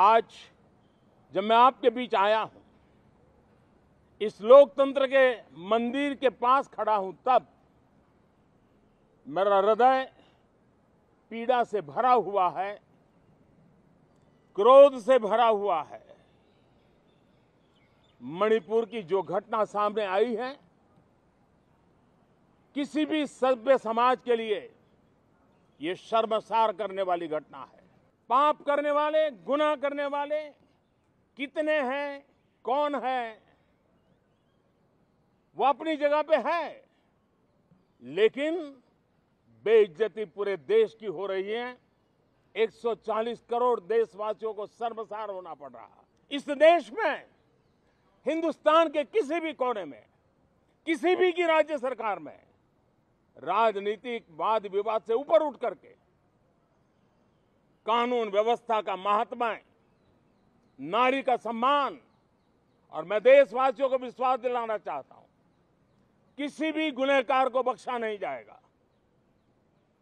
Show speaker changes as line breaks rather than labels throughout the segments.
आज जब मैं आपके बीच आया हूं इस लोकतंत्र के मंदिर के पास खड़ा हूं तब मेरा हृदय पीड़ा से भरा हुआ है क्रोध से भरा हुआ है मणिपुर की जो घटना सामने आई है किसी भी सभ्य समाज के लिए ये शर्मसार करने वाली घटना है पाप करने वाले गुना करने वाले कितने हैं कौन है वो अपनी जगह पे है लेकिन बेइज्जती पूरे देश की हो रही है 140 करोड़ देशवासियों को सर्वसार होना पड़ रहा इस देश में हिंदुस्तान के किसी भी कोने में किसी भी की राज्य सरकार में राजनीतिक वाद विवाद से ऊपर उठ करके कानून व्यवस्था का महात्मा है नारी का सम्मान और मैं देशवासियों को विश्वास दिलाना चाहता हूं किसी भी गुनहकार को बख्शा नहीं जाएगा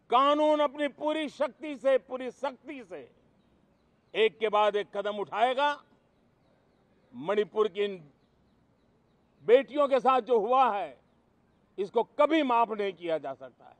कानून अपनी पूरी शक्ति से पूरी शक्ति से एक के बाद एक कदम उठाएगा मणिपुर की इन बेटियों के साथ जो हुआ है इसको कभी माफ नहीं किया जा सकता है